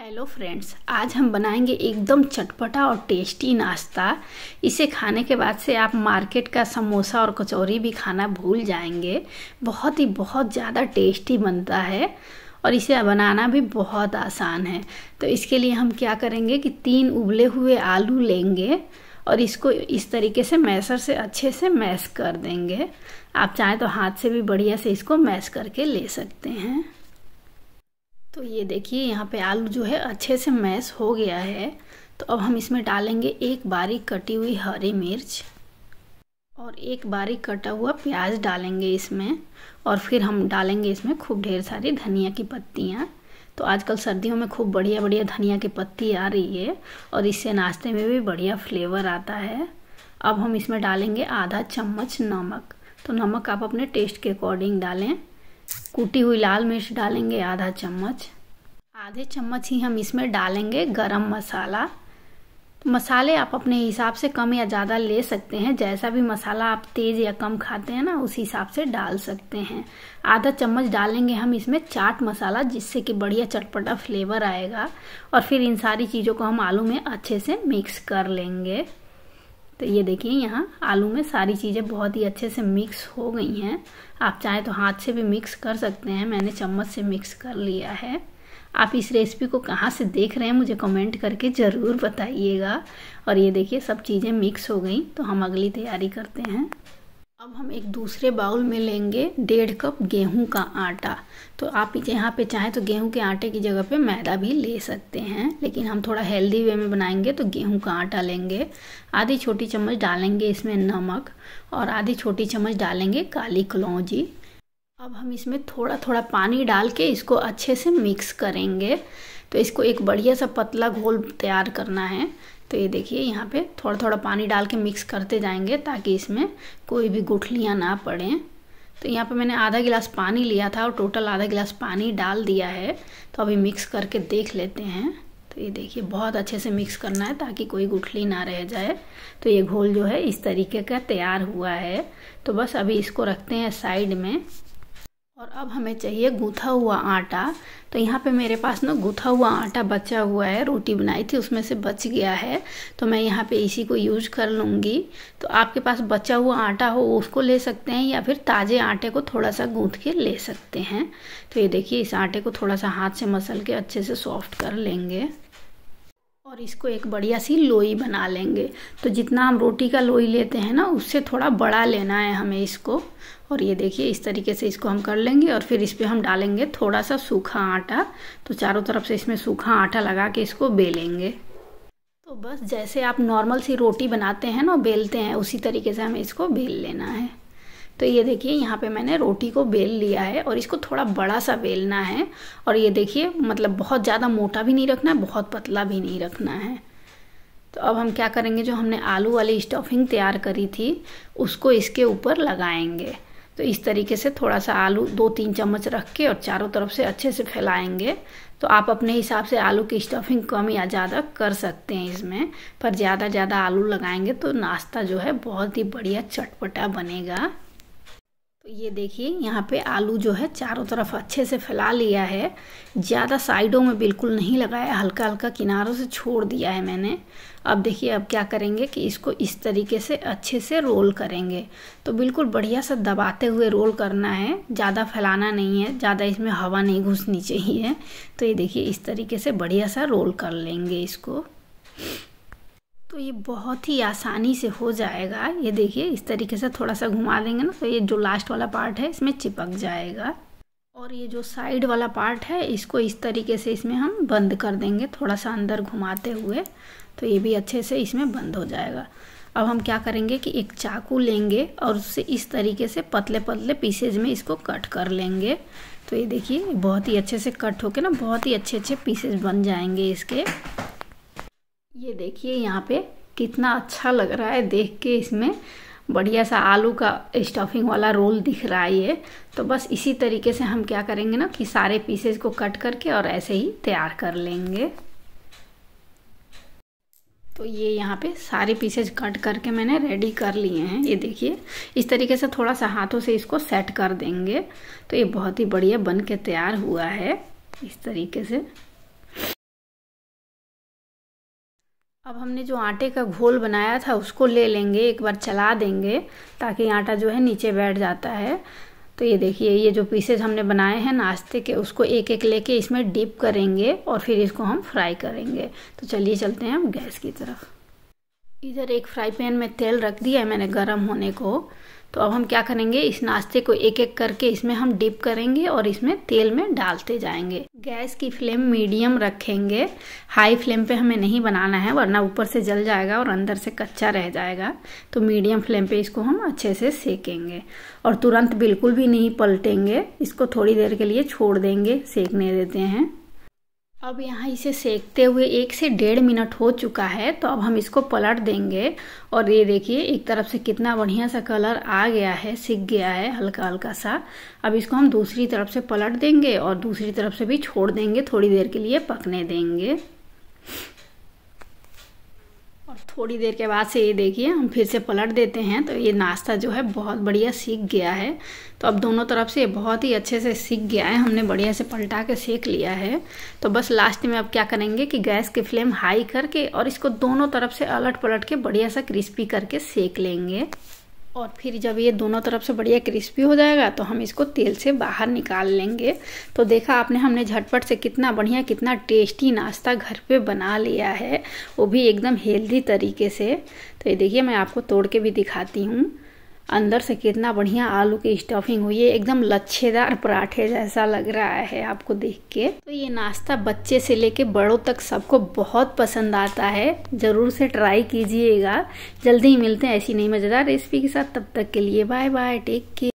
hello friends आज हम बनाएंगे एकदम चटपटा और टेस्टी नाश्ता इसे खाने के बाद से आप मार्केट का समोसा और कचौरी भी खाना भूल जाएंगे बहुत ही बहुत ज़्यादा टेस्टी बनता है और इसे बनाना भी बहुत आसान है तो इसके लिए हम क्या करेंगे कि तीन उबले हुए आलू लेंगे और इसको इस तरीके से मैसर से अच्छे से मैश कर देंगे आप चाहें तो हाथ से भी बढ़िया से इसको मैश करके ले सकते हैं तो ये देखिए यहाँ पे आलू जो है अच्छे से मैश हो गया है तो अब हम इसमें डालेंगे एक बारीक कटी हुई हरी मिर्च और एक बारीक कटा हुआ प्याज डालेंगे इसमें और फिर हम डालेंगे इसमें खूब ढेर सारी धनिया की पत्तियाँ तो आजकल सर्दियों में खूब बढ़िया बढ़िया धनिया की पत्ती आ रही है और इससे नाश्ते में भी बढ़िया फ्लेवर आता है अब हम इसमें डालेंगे आधा चम्मच नमक तो नमक आप अपने टेस्ट के अकॉर्डिंग डालें कूटी हुई लाल मिर्च डालेंगे आधा चम्मच आधे चम्मच ही हम इसमें डालेंगे गरम मसाला तो मसाले आप अपने हिसाब से कम या ज़्यादा ले सकते हैं जैसा भी मसाला आप तेज़ या कम खाते हैं ना उस हिसाब से डाल सकते हैं आधा चम्मच डालेंगे हम इसमें चाट मसाला जिससे कि बढ़िया चटपटा फ्लेवर आएगा और फिर इन सारी चीज़ों को हम आलू में अच्छे से मिक्स कर लेंगे तो ये देखिए यहाँ आलू में सारी चीज़ें बहुत ही अच्छे से मिक्स हो गई हैं आप चाहें तो हाथ से भी मिक्स कर सकते हैं मैंने चम्मच से मिक्स कर लिया है आप इस रेसिपी को कहाँ से देख रहे हैं मुझे कमेंट करके ज़रूर बताइएगा और ये देखिए सब चीज़ें मिक्स हो गई तो हम अगली तैयारी करते हैं अब हम एक दूसरे बाउल में लेंगे डेढ़ कप गेहूं का आटा तो आप यहाँ पे चाहें तो गेहूं के आटे की जगह पे मैदा भी ले सकते हैं लेकिन हम थोड़ा हेल्दी वे में बनाएंगे तो गेहूं का आटा लेंगे आधी छोटी चम्मच डालेंगे इसमें नमक और आधी छोटी चम्मच डालेंगे काली कलौजी अब हम इसमें थोड़ा थोड़ा पानी डाल के इसको अच्छे से मिक्स करेंगे तो इसको एक बढ़िया सा पतला घोल तैयार करना है तो ये देखिए यहाँ पे थोड़ा थोड़ा पानी डाल के मिक्स करते जाएंगे ताकि इसमें कोई भी गुठलियाँ ना पड़ें तो यहाँ पे मैंने आधा गिलास पानी लिया था और टोटल आधा गिलास पानी डाल दिया है तो अभी मिक्स करके देख लेते हैं तो ये देखिए बहुत अच्छे से मिक्स करना है ताकि कोई गुठली ना रह जाए तो ये घोल जो है इस तरीके का तैयार हुआ है तो बस अभी इसको रखते हैं साइड में और अब हमें चाहिए गूँथा हुआ आटा तो यहाँ पे मेरे पास ना गूँथा हुआ आटा बचा हुआ है रोटी बनाई थी उसमें से बच गया है तो मैं यहाँ पे इसी को यूज कर लूँगी तो आपके पास बचा हुआ आटा हो उसको ले सकते हैं या फिर ताज़े आटे को थोड़ा सा गूँथ के ले सकते हैं तो ये देखिए इस आटे को थोड़ा सा हाथ से मसल के अच्छे से सॉफ्ट कर लेंगे और इसको एक बढ़िया सी लोई बना लेंगे तो जितना हम रोटी का लोई लेते हैं ना उससे थोड़ा बड़ा लेना है हमें इसको और ये देखिए इस तरीके से इसको हम कर लेंगे और फिर इस पर हम डालेंगे थोड़ा सा सूखा आटा तो चारों तरफ से इसमें सूखा आटा लगा के इसको बेलेंगे तो बस जैसे आप नॉर्मल सी रोटी बनाते हैं ना बेलते हैं उसी तरीके से हमें इसको बेल लेना है तो ये देखिए यहाँ पे मैंने रोटी को बेल लिया है और इसको थोड़ा बड़ा सा बेलना है और ये देखिए मतलब बहुत ज़्यादा मोटा भी नहीं रखना है बहुत पतला भी नहीं रखना है तो अब हम क्या करेंगे जो हमने आलू वाली स्टफिंग तैयार करी थी उसको इसके ऊपर लगाएंगे तो इस तरीके से थोड़ा सा आलू दो तीन चम्मच रख के और चारों तरफ से अच्छे से फैलाएंगे तो आप अपने हिसाब से आलू की स्टफिंग कम या ज़्यादा कर सकते हैं इसमें पर ज़्यादा ज़्यादा आलू लगाएंगे तो नाश्ता जो है बहुत ही बढ़िया चटपटा बनेगा ये देखिए यहाँ पे आलू जो है चारों तरफ अच्छे से फैला लिया है ज़्यादा साइडों में बिल्कुल नहीं लगाया हल्का हल्का किनारों से छोड़ दिया है मैंने अब देखिए अब क्या करेंगे कि इसको इस तरीके से अच्छे से रोल करेंगे तो बिल्कुल बढ़िया सा दबाते हुए रोल करना है ज़्यादा फैलाना नहीं है ज़्यादा इसमें हवा नहीं घुसनी चाहिए तो ये देखिए इस तरीके से बढ़िया सा रोल कर लेंगे इसको तो ये बहुत ही आसानी से हो जाएगा ये देखिए इस तरीके से थोड़ा सा घुमा देंगे ना तो ये जो लास्ट वाला पार्ट है इसमें चिपक जाएगा और ये जो साइड वाला पार्ट है इसको इस तरीके से इसमें हम बंद कर देंगे थोड़ा सा अंदर घुमाते हुए तो ये भी अच्छे से इसमें बंद हो जाएगा अब हम क्या करेंगे कि एक चाकू लेंगे और उससे इस तरीके से पतले पतले पीसेज में इसको कट कर लेंगे तो ये देखिए बहुत ही अच्छे से कट होके ना बहुत ही अच्छे अच्छे पीसेज बन जाएंगे इसके ये देखिए यहाँ पे कितना अच्छा लग रहा है देख के इसमें बढ़िया सा आलू का स्टफिंग वाला रोल दिख रहा है ये तो बस इसी तरीके से हम क्या करेंगे ना कि सारे पीसेस को कट करके और ऐसे ही तैयार कर लेंगे तो ये यहाँ पे सारे पीसेज कट करके मैंने रेडी कर लिए हैं ये देखिए इस तरीके से थोड़ा सा हाथों से इसको सेट कर देंगे तो ये बहुत ही बढ़िया बन के तैयार हुआ है इस तरीके से अब हमने जो आटे का घोल बनाया था उसको ले लेंगे एक बार चला देंगे ताकि आटा जो है नीचे बैठ जाता है तो ये देखिए ये जो पीसेज हमने बनाए हैं नाश्ते के उसको एक एक लेके इसमें डिप करेंगे और फिर इसको हम फ्राई करेंगे तो चलिए चलते हैं हम गैस की तरफ इधर एक फ्राई पैन में तेल रख दिया है मैंने गर्म होने को तो अब हम क्या करेंगे इस नाश्ते को एक एक करके इसमें हम डिप करेंगे और इसमें तेल में डालते जाएंगे गैस की फ्लेम मीडियम रखेंगे हाई फ्लेम पे हमें नहीं बनाना है वरना ऊपर से जल जाएगा और अंदर से कच्चा रह जाएगा तो मीडियम फ्लेम पे इसको हम अच्छे से सेकेंगे और तुरंत बिल्कुल भी नहीं पलटेंगे इसको थोड़ी देर के लिए छोड़ देंगे सेकने देते हैं अब यहाँ इसे सेकते हुए एक से डेढ़ मिनट हो चुका है तो अब हम इसको पलट देंगे और ये देखिए एक तरफ से कितना बढ़िया सा कलर आ गया है सिक गया है हल्का हल्का सा अब इसको हम दूसरी तरफ से पलट देंगे और दूसरी तरफ से भी छोड़ देंगे थोड़ी देर के लिए पकने देंगे अब थोड़ी देर के बाद से ये देखिए हम फिर से पलट देते हैं तो ये नाश्ता जो है बहुत बढ़िया सीख गया है तो अब दोनों तरफ से बहुत ही अच्छे से सीख गया है हमने बढ़िया से पलटा के सेक लिया है तो बस लास्ट में अब क्या करेंगे कि गैस की फ्लेम हाई करके और इसको दोनों तरफ से अलट पलट के बढ़िया सा क्रिस्पी करके सेक लेंगे और फिर जब ये दोनों तरफ से बढ़िया क्रिस्पी हो जाएगा तो हम इसको तेल से बाहर निकाल लेंगे तो देखा आपने हमने झटपट से कितना बढ़िया कितना टेस्टी नाश्ता घर पे बना लिया है वो भी एकदम हेल्दी तरीके से तो ये देखिए मैं आपको तोड़ के भी दिखाती हूँ अंदर से कितना बढ़िया आलू की स्टफिंग हुई है एकदम लच्छेदार पराठे जैसा लग रहा है आपको देख के तो ये नाश्ता बच्चे से लेके बड़ों तक सबको बहुत पसंद आता है ज़रूर से ट्राई कीजिएगा जल्दी ही मिलते हैं ऐसी नई मज़ेदार रेसिपी के साथ तब तक के लिए बाय बाय टेक केयर